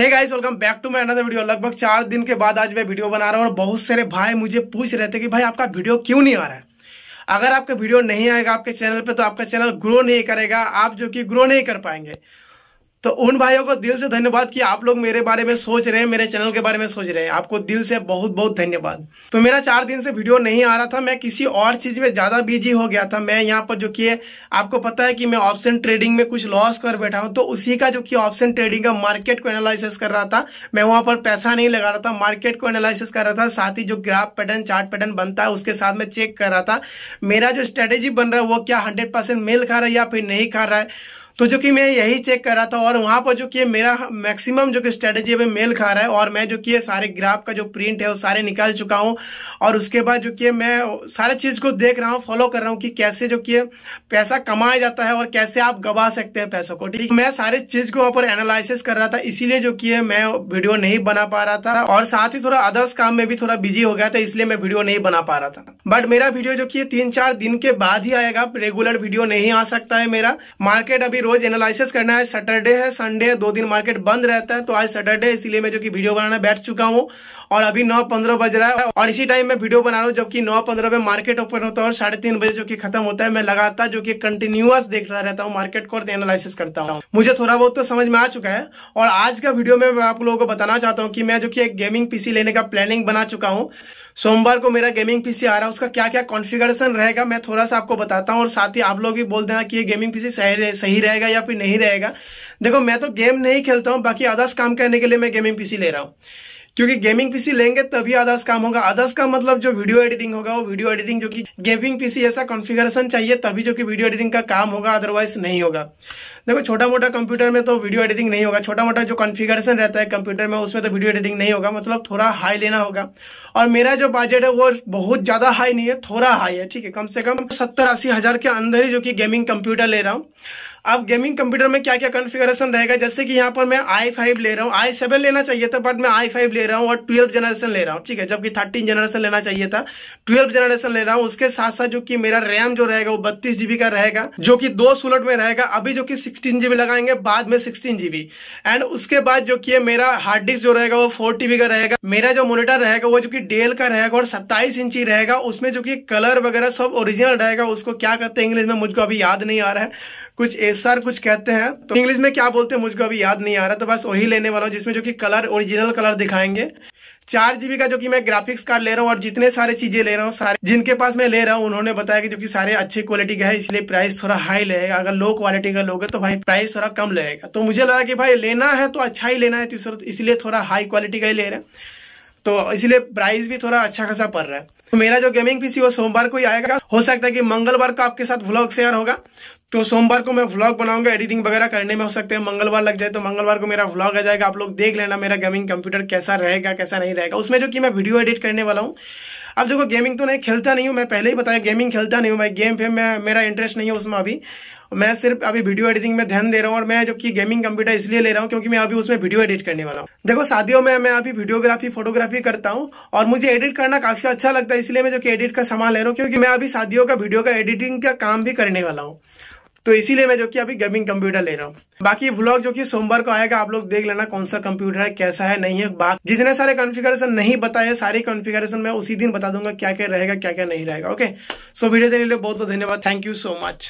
hey guys welcome back to my another video लगभग चार दिन के बाद आज मैं वीडियो बना रहा हूँ और बहुत सारे भाई मुझे पूछ रहे थे कि भाई आपका वीडियो क्यों नहीं आ रहा है अगर आपका वीडियो नहीं आएगा आपके चैनल पे तो आपका चैनल ग्रो नहीं करेगा आप जो कि ग्रो नहीं कर पाएंगे तो उन भाइयों को दिल से धन्यवाद कि आप लोग मेरे बारे में सोच रहे हैं मेरे चैनल के बारे में सोच रहे हैं आपको दिल से बहुत बहुत धन्यवाद तो मेरा चार दिन से वीडियो नहीं आ रहा था मैं किसी और चीज में ज्यादा बिजी हो गया था मैं यहाँ पर जो कि आपको पता है कि मैं ऑप्शन ट्रेडिंग में कुछ लॉस कर बैठा हूँ तो उसी का जो कि ऑप्शन ट्रेडिंग का मार्केट को एनालिसिस कर रहा था मैं वहां पर पैसा नहीं लगा रहा था मार्केट को एनालिसिस कर रहा था साथ ही जो ग्राफ पैटर्न चार्ट पैटर्न बनता है उसके साथ में चेक कर रहा था मेरा जो स्ट्रेटेजी बन रहा है वो क्या हंड्रेड मेल खा रहा है या फिर नहीं खा रहा है तो जो कि मैं यही चेक कर रहा था और वहां पर जो कि मेरा मैक्सिमम जो कि स्ट्रेटेजी अभी मेल खा रहा है और मैं जो कि सारे ग्राफ का जो प्रिंट है वो सारे निकाल चुका हूं और उसके बाद जो कि मैं सारे चीज को देख रहा हूं फॉलो कर रहा हूं कि कैसे जो कि पैसा कमाया जाता है और कैसे आप गवा सकते हैं पैसों को ठीक मैं सारे चीज को वहां पर एनालिसिस कर रहा था इसीलिए जो कि मैं वीडियो नहीं बना पा रहा था और साथ ही थोड़ा अदर्स काम में भी थोड़ा बिजी हो गया था इसलिए मैं वीडियो नहीं बना पा रहा था बट मेरा वीडियो जो कि तीन चार दिन के बाद ही आएगा रेगुलर वीडियो नहीं आ सकता है मेरा मार्केट अभी रोज एनालिसिस करना है सैटरडे है संडे है दो दिन मार्केट बंद रहता है तो आज सैटरडे इसलिए मैं जो कि वीडियो बनाना बैठ चुका हूँ और अभी नौ पंद्रह बज रहा है और इसी टाइम मैं वीडियो बना रहा हूँ जबकि नौ पंद्रह में मार्केट ओपन होता है और साढ़े तीन बजे जो कि खत्म होता है मैं लगातार जो कि कंटिन्यूअस देखता रहता हूँ मार्केट को और एनालिसिस करता हूँ मुझे थोड़ा बहुत तो समझ में आ चुका है और आज का वीडियो में मैं आप लोगों को बताना चाहता हूँ कि मैं जो कि एक गेमिंग पीसी लेने का प्लानिंग बना चुका हूँ सोमवार को मेरा गेमिंग पीसी आ रहा है उसका क्या क्या कॉन्फ़िगरेशन रहेगा मैं थोड़ा सा आपको बताता हूँ और साथ ही आप लोग भी बोल देना कि ये गेमिंग पीसी सही रहे, सही रहेगा या फिर नहीं रहेगा देखो मैं तो गेम नहीं खेलता हूँ बाकी अदर्स काम करने के लिए मैं गेमिंग पीसी ले रहा हूँ क्योंकि गेमिंग पीसी लेंगे तभी आदर्श काम होगा आदर्श का मतलब जो वीडियो एडिटिंग होगा वो वीडियो एडिटिंग जो कि गेमिंग पीसी ऐसा कॉन्फ़िगरेशन चाहिए तभी जो कि वीडियो एडिटिंग का काम होगा अदरवाइज नहीं होगा देखो छोटा मोटा कंप्यूटर में तो वीडियो एडिटिंग नहीं होगा छोटा मोटा जो कॉन्फ़िगरेशन रहता है कंप्यूटर में उसमें तो वीडियो एडिटिंग नहीं होगा मतलब थोड़ा हाई लेना होगा और मेरा जो बजट है वो बहुत ज़्यादा हाई नहीं है थोड़ा हाई है ठीक है कम से कम सत्तर अस्सी हज़ार के अंदर ही जो कि गेमिंग कंप्यूटर ले रहा हूँ अब गेमिंग कंप्यूटर में क्या क्या कॉन्फ़िगरेशन रहेगा जैसे कि यहाँ पर मैं आई फाइव ले रहा हूँ आई सेवन लेना चाहिए था बट मैं आई फाइव ले रहा हूँ और ट्वेल्व जनरेशन ले रहा हूँ ठीक है जबकि थर्टीन जनरेशन लेना चाहिए था ट्वेल्व जनरेशन ले रहा हूँ उसके साथ साथ जो कि मेरा रैम जो रहेगा वो बत्तीस जीबी का रहेगा जो कि दो सोलट में रहेगा अभी जो कि सिक्सटीन जीबी लगाएंगे बाद में सिक्सटीन जीबी एंड उसके बाद जो कि मेरा हार्ड डिस्क जो रहेगा वो फोर टीबी का रहेगा मेरा जो मोनिटर रहेगा वो जो की डेल का रहेगा और सत्ताईस इंची रहेगा उसमें जो की कलर वगैरह सब ओरिजिनल रहेगा उसको क्या कहते हैं इंग्लिश में मुझको अभी याद नहीं आ रहा है कुछ एसआर कुछ कहते हैं तो इंग्लिश में क्या बोलते हैं मुझको अभी याद नहीं आ रहा तो बस वही लेने वाला हूँ जिसमें जो कि कलर ओरिजिनल कलर दिखाएंगे चार जीबी का जो कि मैं ग्राफिक्स कार्ड ले रहा हूँ और जितने सारे चीजें ले रहा हूँ सारे जिनके पास मैं ले रहा हूँ उन्होंने बताया कि जो कि सारे अच्छी क्वालिटी का है इसलिए प्राइस थोड़ा हाई लगेगा अगर लो क्वालिटी का लोगे तो भाई प्राइस थोड़ा कम लगेगा तो मुझे लगा कि भाई लेना है तो अच्छा ही लेना है तो इसलिए थोड़ा हाई क्वालिटी का ही ले रहे हैं तो इसलिए प्राइस भी थोड़ा अच्छा खासा पड़ रहा है तो मेरा जो गेमिंग पीसी वो सोमवार को ही आएगा हो सकता है कि मंगलवार को आपके साथ ब्लॉग शेयर होगा तो सोमवार को मैं व्लॉग बनाऊंगा एडिटिंग वगैरह करने में हो सकते हैं मंगलवार लग जाए तो मंगलवार को मेरा व्लॉग आ जाएगा आप लोग देख लेना मेरा गेमिंग कंप्यूटर कैसा रहेगा कैसा नहीं रहेगा उसमें जो कि मैं वीडियो एडिट करने वाला हूँ अब देखो गेमिंग तो नहीं खेलता नहीं हूँ मैं पहले ही बताया गेमिंग खेलता नहीं हूँ भाई गेम पे मैं मेरा इंटरेस्ट नहीं है उसमें अभी मैं सिर्फ अभी वीडियो एडिटिंग में ध्यान दे रहा हूँ और मैं जबकि गेमिंग कंप्यूटर इसलिए ले रहा हूँ क्योंकि मैं अभी उसमें वीडियो एडिट करने वाला हूँ देखो शादियों में मैं अभी वीडियोग्राफी फोटोग्राफी करता हूँ और मुझे एडिट करना काफी अच्छा लगता है इसलिए मैं जो कि एडिट का सामान ले रहा हूँ क्योंकि मैं अभी शादियों का वीडियो का एडिटिंग का काम भी करने वाला हूँ तो इसीलिए मैं जो कि अभी गेमिंग कंप्यूटर ले रहा हूँ बाकी व्लॉग जो कि सोमवार को आएगा आप लोग देख लेना कौन सा कंप्यूटर है कैसा है नहीं है बात जितने सारे कॉन्फ़िगरेशन नहीं बताए सारे कॉन्फ़िगरेशन मैं उसी दिन बता दूंगा क्या क्या रहेगा क्या क्या नहीं रहेगा ओके सो वीडियो देने के लिए बहुत बहुत धन्यवाद थैंक यू सो मच